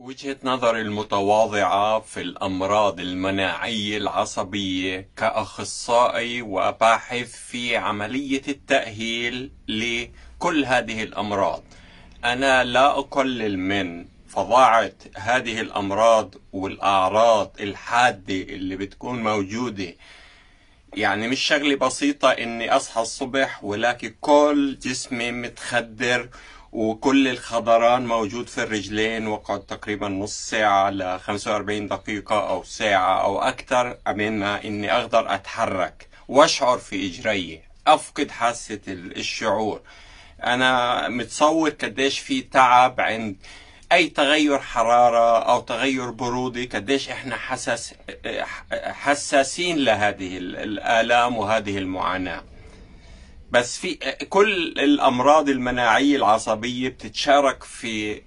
وجهة نظري المتواضعة في الأمراض المناعية العصبية كأخصائي وباحث في عملية التأهيل لكل هذه الأمراض أنا لا أقلل من فظاعة هذه الأمراض والأعراض الحادة اللي بتكون موجودة يعني مش شغلة بسيطة إني أصحى الصبح ولكن كل جسمي متخدر وكل الخضران موجود في الرجلين وقعد تقريبا نص ساعة ل 45 دقيقة أو ساعة أو أكثر أمام إني أقدر أتحرك وأشعر في إجري أفقد حاسة الشعور أنا متصور قديش في تعب عند أي تغير حرارة أو تغير برودي قديش إحنا حساس حساسين لهذه الآلام وهذه المعاناة بس في كل الامراض المناعيه العصبيه بتتشارك في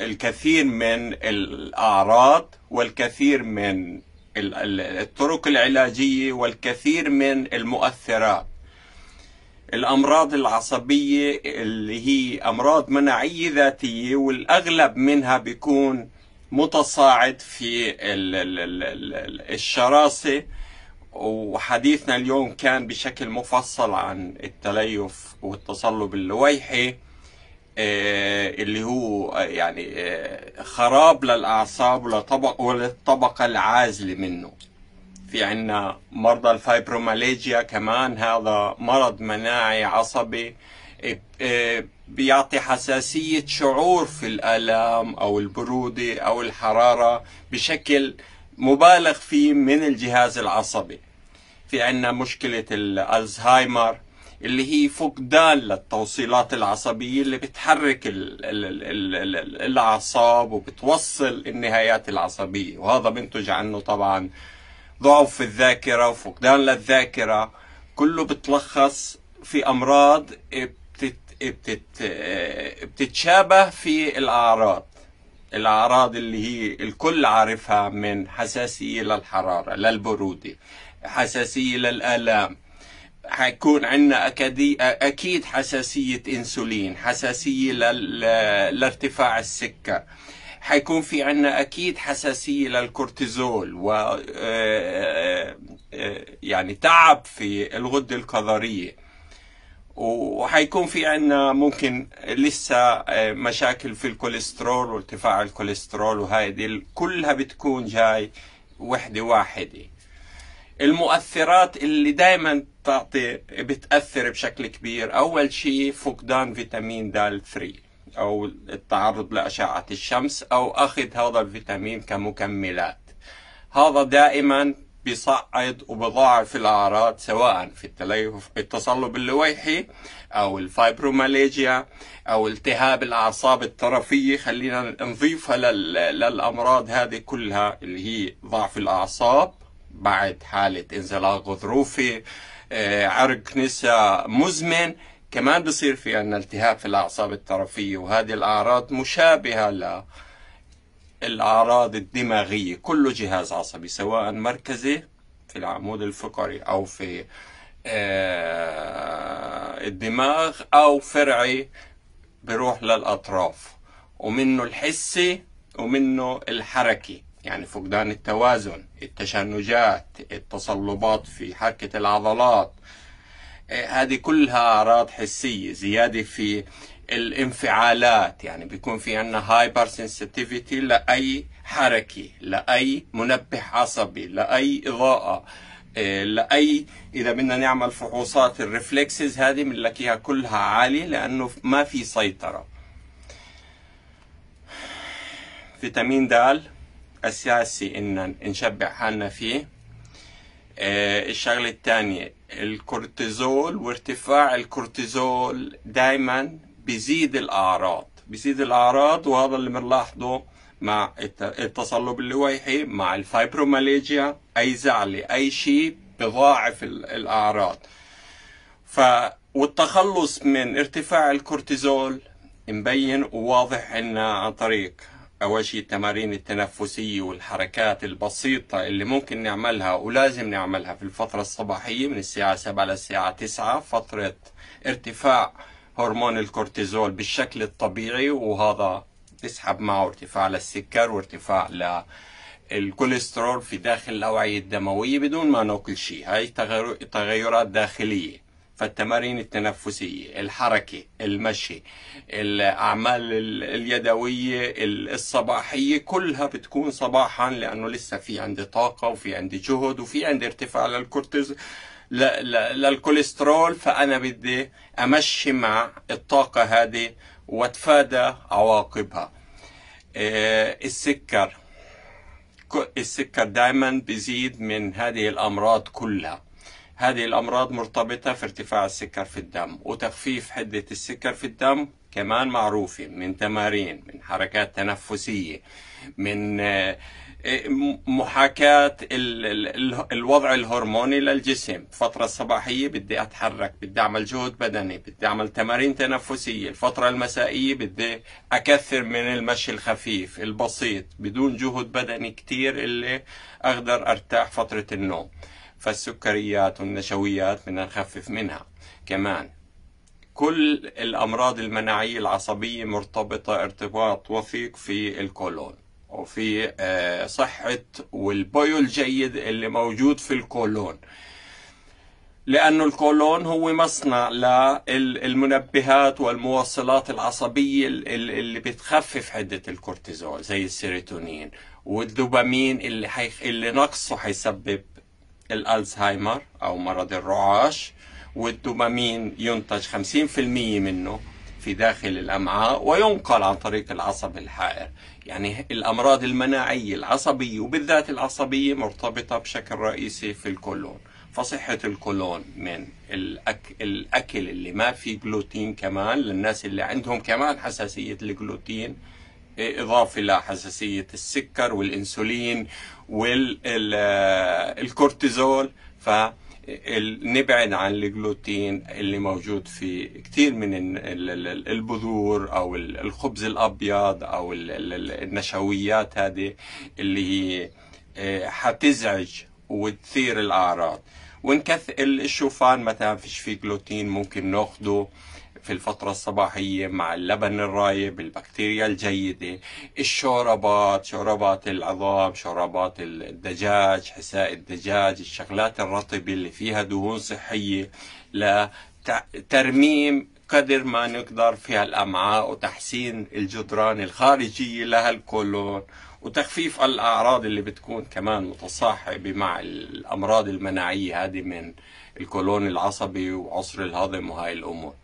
الكثير من الاعراض والكثير من الطرق العلاجيه والكثير من المؤثرات الامراض العصبيه اللي هي امراض مناعيه ذاتيه والاغلب منها بيكون متصاعد في الشراسه وحديثنا اليوم كان بشكل مفصل عن التليف والتصلب اللويحي آه، اللي هو آه، يعني آه، خراب للأعصاب ولطبق وللطبقة العازلة منه في عنا مرضى الفايبروماليجيا كمان هذا مرض مناعي عصبي بيعطي حساسية شعور في الآلام أو البرودة أو الحرارة بشكل مبالغ فيه من الجهاز العصبي في عندنا مشكلة الألزهايمر اللي هي فقدان للتوصيلات العصبية اللي بتحرك الأعصاب وبتوصل النهايات العصبية وهذا بينتج عنه طبعا ضعف في الذاكرة وفقدان للذاكرة كله بتلخص في أمراض بتت بتت بتتشابه في الأعراض الأعراض اللي هي الكل عارفها من حساسية للحرارة للبرودة حساسية للآلام حيكون عندنا أكدي... أكيد حساسية إنسولين حساسية لل... لارتفاع السكر حيكون في عنا أكيد حساسية للكورتيزول و آه، آه، يعني تعب في الغدة الكظرية وحيكون في عندنا ممكن لسه آه، مشاكل في الكوليسترول وارتفاع الكوليسترول وهاي دي كلها بتكون جاي وحدة واحدة المؤثرات اللي دائما تعطي بتأثر بشكل كبير أول شيء فقدان فيتامين د 3 أو التعرض لأشعة الشمس أو أخذ هذا الفيتامين كمكملات هذا دائما بيصعد وبضاعف الاعراض سواء في التليف التصلب اللويحي او الفايبروماليجيا او التهاب الاعصاب الطرفيه خلينا نضيفها للامراض هذه كلها اللي هي ضعف الاعصاب بعد حاله انزلاق غضروفي آه، عرق نساء مزمن كمان بصير في عندنا التهاب في الاعصاب الطرفيه وهذه الاعراض مشابهه ل الأعراض الدماغية كله جهاز عصبي سواء مركزي في العمود الفقري أو في آه، الدماغ أو فرعي بروح للأطراف ومنه الحسي ومنه الحركي يعني فقدان التوازن التشنجات التصلبات في حركة العضلات آه، هذه كلها أعراض حسية زيادة في الانفعالات يعني بيكون في عندنا هايبر سنسيتيفيتي لاي حركه لاي منبه عصبي لاي اضاءه آه، لاي اذا بدنا نعمل فحوصات الرفلكسز هذه بنلاقيها كلها عاليه لانه ما في سيطره فيتامين د اساسي ان نشبع حالنا فيه آه، الشغله الثانيه الكورتيزول وارتفاع الكورتيزول دائما بيزيد الاعراض بيزيد الاعراض وهذا اللي بنلاحظه مع التصلب اللويحي مع الفايبروماليجيا اي زعلة اي شيء بضاعف الاعراض ف والتخلص من ارتفاع الكورتيزول مبين وواضح عنا عن طريق اول شيء التمارين التنفسيه والحركات البسيطه اللي ممكن نعملها ولازم نعملها في الفتره الصباحيه من الساعه 7 للساعه 9 فتره ارتفاع هرمون الكورتيزول بالشكل الطبيعي وهذا بيسحب معه ارتفاع للسكر وارتفاع للكوليسترول في داخل الأوعية الدموية بدون ما ناكل شيء هاي تغيرات داخلية فالتمارين التنفسية الحركة المشي الأعمال اليدوية الصباحية كلها بتكون صباحا لأنه لسه في عندي طاقة وفي عندي جهد وفي عندي ارتفاع للكورتيزول للكوليسترول فأنا بدي أمشي مع الطاقة هذه وأتفادى عواقبها إيه، السكر السكر دائما بيزيد من هذه الأمراض كلها هذه الأمراض مرتبطة في ارتفاع السكر في الدم وتخفيف حدة السكر في الدم كمان معروفة من تمارين من حركات تنفسية من آه، إيه، محاكاة الوضع الهرموني للجسم الفترة الصباحية بدي أتحرك بدي أعمل جهد بدني بدي أعمل تمارين تنفسية الفترة المسائية بدي أكثر من المشي الخفيف البسيط بدون جهد بدني كتير اللي أقدر أرتاح فترة النوم فالسكريات والنشويات بدنا من نخفف منها كمان كل الأمراض المناعية العصبية مرتبطة ارتباط وثيق في الكولون وفي آه، صحة والبيو الجيد اللي موجود في الكولون لأنه الكولون هو مصنع للمنبهات والموصلات العصبية اللي بتخفف حدة الكورتيزول زي السيروتونين والدوبامين اللي, حي... اللي نقصه حيسبب الألزهايمر أو مرض الرعاش والدوبامين ينتج 50% منه في داخل الأمعاء وينقل عن طريق العصب الحائر يعني الأمراض المناعية العصبية وبالذات العصبية مرتبطة بشكل رئيسي في الكولون فصحة الكولون من الأك... الأكل اللي ما فيه جلوتين كمان للناس اللي عندهم كمان حساسية الجلوتين إضافة لحساسية السكر والإنسولين والكورتيزول وال... ال... ف نبعد عن الجلوتين اللي موجود في كثير من البذور او الخبز الابيض او النشويات هذه اللي هي آه، حتزعج وتثير الاعراض ونكث الشوفان مثلا فيش فيه جلوتين ممكن ناخده في الفترة الصباحية مع اللبن الرايب البكتيريا الجيدة الشوربات شوربات العظام شوربات الدجاج حساء الدجاج الشغلات الرطبة اللي فيها دهون صحية لترميم قدر ما نقدر في الأمعاء وتحسين الجدران الخارجية لها الكولون وتخفيف الأعراض اللي بتكون كمان متصاحبة مع الأمراض المناعية هذه من الكولون العصبي وعسر الهضم وهاي الأمور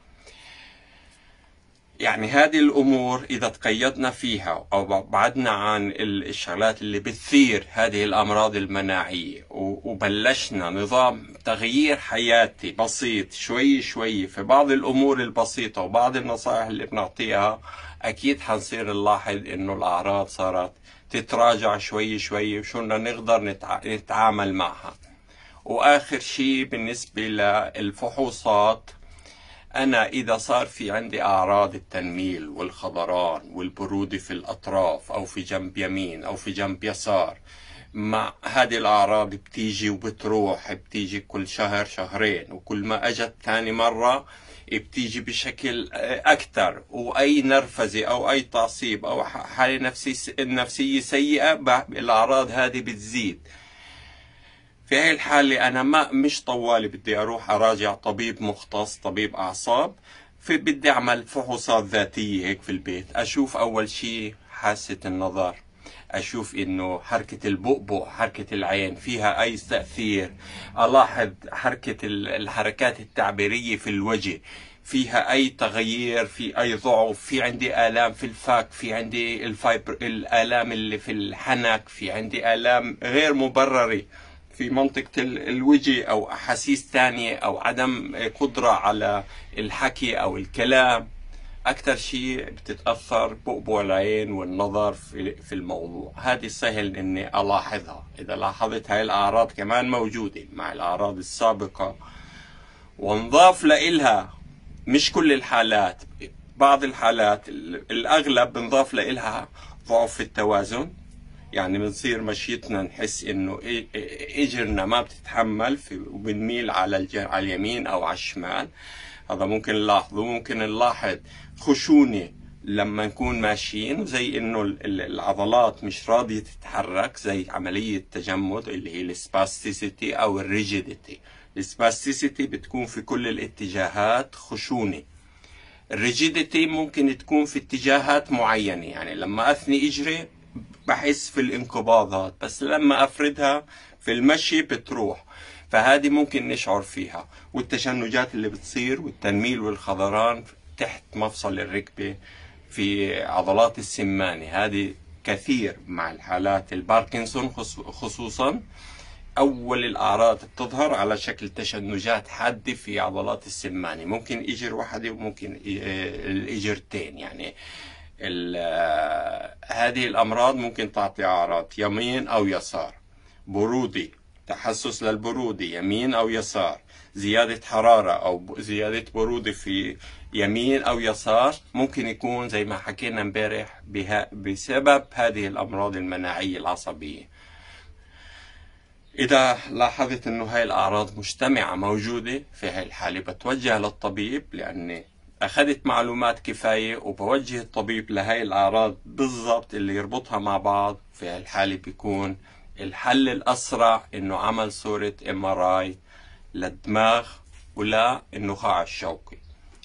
يعني هذه الامور اذا تقيدنا فيها او بعدنا عن الشغلات اللي بتثير هذه الامراض المناعيه وبلشنا نظام تغيير حياتي بسيط شوي شوي في بعض الامور البسيطه وبعض النصائح اللي بنعطيها اكيد حنصير نلاحظ انه الاعراض صارت تتراجع شوي شوي بدنا نقدر نتعامل معها واخر شيء بالنسبه للفحوصات أنا إذا صار في عندي أعراض التنميل والخضران والبرودة في الأطراف أو في جنب يمين أو في جنب يسار مع هذه الأعراض بتيجي وبتروح بتيجي كل شهر شهرين وكل ما أجت ثاني مرة بتيجي بشكل أكثر وأي نرفزة أو أي تعصيب أو حالة نفسية سيئة الأعراض هذه بتزيد في هاي الحالة أنا ما مش طوالي بدي أروح أراجع طبيب مختص طبيب أعصاب في بدي أعمل فحوصات ذاتية هيك في البيت أشوف أول شيء حاسة النظر أشوف إنه حركة البؤبؤ حركة العين فيها أي تأثير ألاحظ حركة الحركات التعبيرية في الوجه فيها أي تغيير في أي ضعف في عندي آلام في الفك في عندي الفايبر الآلام اللي في الحنك في عندي آلام غير مبررة في منطقة الوجه أو أحاسيس ثانية أو عدم قدرة على الحكي أو الكلام أكثر شيء بتتأثر بؤبؤ العين والنظر في الموضوع هذه سهل أني ألاحظها إذا لاحظت هاي الأعراض كمان موجودة مع الأعراض السابقة ونضاف لإلها مش كل الحالات بعض الحالات الأغلب بنضاف لإلها ضعف في التوازن يعني بنصير مشيتنا نحس انه اجرنا ما بتتحمل وبنميل على على اليمين او على الشمال هذا ممكن نلاحظه ممكن نلاحظ خشونه لما نكون ماشيين زي انه العضلات مش راضيه تتحرك زي عمليه تجمد اللي هي السباستيسيتي او الريجيديتي السباستيسيتي بتكون في كل الاتجاهات خشونه الريجيديتي ممكن تكون في اتجاهات معينه يعني لما اثني اجري بحس في الانقباضات بس لما افردها في المشي بتروح فهذه ممكن نشعر فيها والتشنجات اللي بتصير والتنميل والخضران تحت مفصل الركبة في عضلات السمانة هذه كثير مع الحالات الباركنسون خصوصا أول الأعراض بتظهر على شكل تشنجات حادة في عضلات السمانة ممكن إجر واحدة وممكن الإجرتين يعني آه، هذه الأمراض ممكن تعطي أعراض يمين أو يسار برودي تحسس للبرودة يمين أو يسار زيادة حرارة أو زيادة برودة في يمين أو يسار ممكن يكون زي ما حكينا امبارح بسبب هذه الأمراض المناعية العصبية إذا لاحظت أنه هاي الأعراض مجتمعة موجودة في هاي الحالة بتوجه للطبيب لأن اخذت معلومات كفايه وبوجه الطبيب لهي الاعراض بالضبط اللي يربطها مع بعض في هالحاله بيكون الحل الاسرع انه عمل صوره ام ار اي للدماغ ولا النخاع الشوكي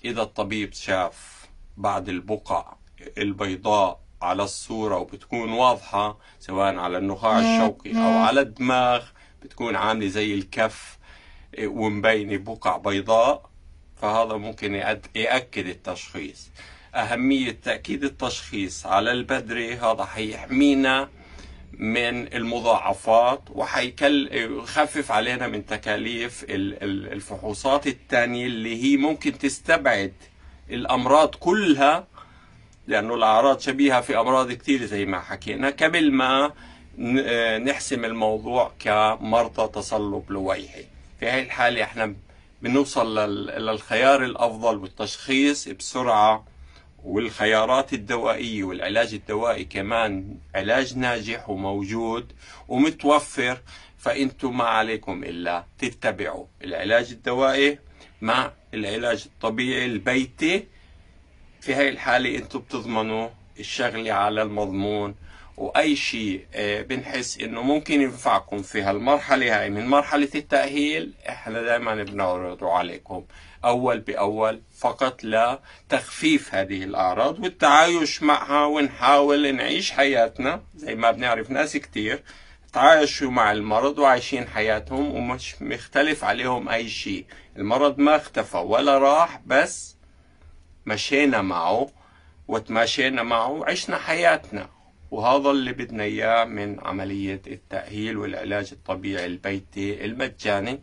اذا الطبيب شاف بعض البقع البيضاء على الصوره وبتكون واضحه سواء على النخاع الشوكي او على الدماغ بتكون عامله زي الكف ومبينه بقع بيضاء فهذا ممكن يأكد التشخيص أهمية تأكيد التشخيص على البدري هذا حيحمينا من المضاعفات وحيخفف علينا من تكاليف الفحوصات الثانية اللي هي ممكن تستبعد الأمراض كلها لأنه الأعراض شبيهة في أمراض كثيرة زي ما حكينا قبل ما نحسم الموضوع كمرضى تصلب لويحي في هاي الحالة احنا بنوصل للخيار الأفضل والتشخيص بسرعة والخيارات الدوائية والعلاج الدوائي كمان علاج ناجح وموجود ومتوفر فأنتم ما عليكم إلا تتبعوا العلاج الدوائي مع العلاج الطبيعي البيتي في هاي الحالة أنتم بتضمنوا الشغلة على المضمون واي شيء آه، بنحس انه ممكن ينفعكم في هالمرحله هاي من مرحله التاهيل احنا دائما بنعرضه عليكم اول باول فقط لتخفيف هذه الاعراض والتعايش معها ونحاول نعيش حياتنا زي ما بنعرف ناس كتير تعايشوا مع المرض وعايشين حياتهم ومش مختلف عليهم اي شيء المرض ما اختفى ولا راح بس مشينا معه وتماشينا معه وعشنا حياتنا وهذا اللي بدنا اياه من عملية التأهيل والعلاج الطبيعي البيتي المجاني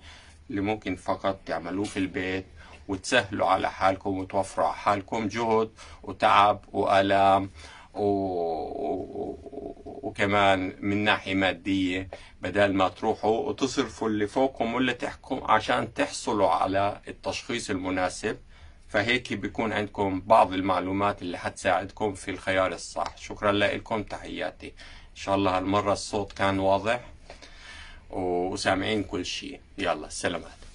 اللي ممكن فقط تعملوه في البيت وتسهلوا على حالكم وتوفروا على حالكم جهد وتعب وألام و... و... وكمان من ناحية مادية بدل ما تروحوا وتصرفوا اللي فوقكم واللي تحكم عشان تحصلوا على التشخيص المناسب فهيك بيكون عندكم بعض المعلومات اللي حتساعدكم في الخيار الصح شكرا لكم تحياتي ان شاء الله هالمرة الصوت كان واضح وسامعين كل شيء يلا سلامات